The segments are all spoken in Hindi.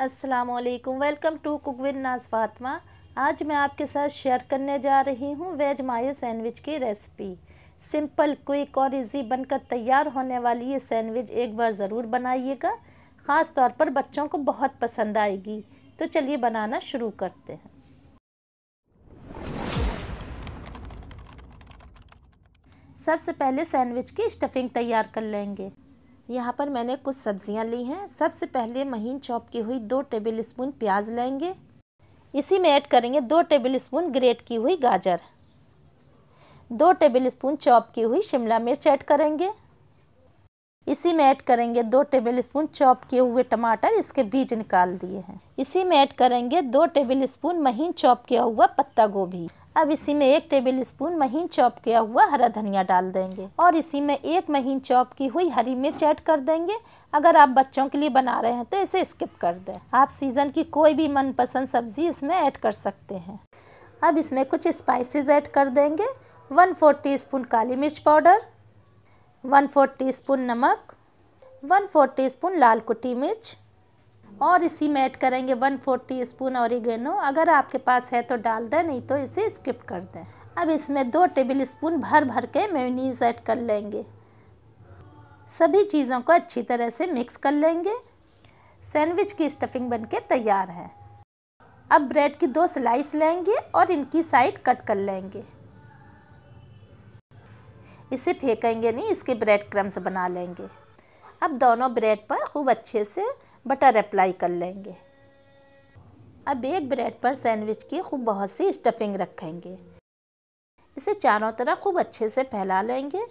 असलकम वेलकम टू कुक नाज फातमा आज मैं आपके साथ शेयर करने जा रही हूँ वेज मायो सैंडविच की रेसिपी सिंपल क्विक और इजी बनकर तैयार होने वाली ये सैंडविच एक बार ज़रूर बनाइएगा ख़ास तौर पर बच्चों को बहुत पसंद आएगी तो चलिए बनाना शुरू करते हैं सबसे पहले सैंडविच की स्टफिंग तैयार कर लेंगे यहाँ पर मैंने कुछ सब्जियाँ ली हैं सबसे पहले महीन चॉप की हुई दो टेबल स्पून प्याज लेंगे इसी में ऐड करेंगे दो टेबल स्पून ग्रेट की हुई गाजर दो टेबल स्पून चॉप की हुई शिमला मिर्च ऐड करेंगे इसी में ऐड करेंगे दो टेबल स्पून चॉप किए हुए टमाटर इसके बीज निकाल दिए हैं इसी में ऐड करेंगे दो टेबल स्पून महीन चॉप किया हुआ पत्ता गोभी अब इसी में एक टेबल स्पून महीन चॉप किया हुआ हरा धनिया डाल देंगे और इसी में एक महीन चॉप की हुई हरी मिर्च ऐड कर देंगे अगर आप बच्चों के लिए बना रहे हैं तो इसे स्किप कर दें आप सीज़न की कोई भी मनपसंद सब्ज़ी इसमें ऐड कर सकते हैं अब इसमें कुछ स्पाइसेस ऐड कर देंगे वन फोर टी स्पून काली मिर्च powder one four teaspoon नमक वन फोर टी स्पून लाल कुटी मिर्च और इसी में ऐड करेंगे वन फोर टी स्पून और अगर आपके पास है तो डाल दें नहीं तो इसे स्किप कर दें अब इसमें दो टेबल स्पून भर भर के मेयोनीज ऐड कर लेंगे सभी चीज़ों को अच्छी तरह से मिक्स कर लेंगे सैंडविच की स्टफिंग बनके तैयार है अब ब्रेड की दो स्लाइस लेंगे और इनकी साइड कट कर लेंगे इसे फेंकेंगे नहीं इसके ब्रेड क्रम्स बना लेंगे अब दोनों ब्रेड पर खूब अच्छे से बटर अप्लाई कर लेंगे अब एक ब्रेड पर सैंडविच की खूब बहुत सी स्टफिंग रखेंगे इसे चारों तरफ खूब अच्छे से फैला लेंगे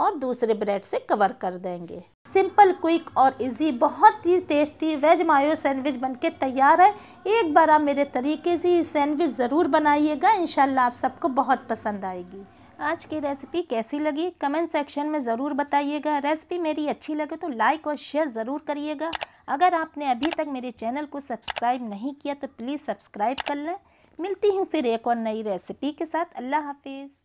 और दूसरे ब्रेड से कवर कर देंगे सिंपल क्विक और इजी बहुत ही टेस्टी वेज मायो सैंडविच बनके तैयार है एक बार आप मेरे तरीके से ये सैंडविच ज़रूर बनाइएगा इन आप सबको बहुत पसंद आएगी आज की रेसिपी कैसी लगी कमेंट सेक्शन में ज़रूर बताइएगा रेसिपी मेरी अच्छी लगे तो लाइक और शेयर ज़रूर करिएगा अगर आपने अभी तक मेरे चैनल को सब्सक्राइब नहीं किया तो प्लीज़ सब्सक्राइब कर लें मिलती हूँ फिर एक और नई रेसिपी के साथ अल्लाह हाफिज़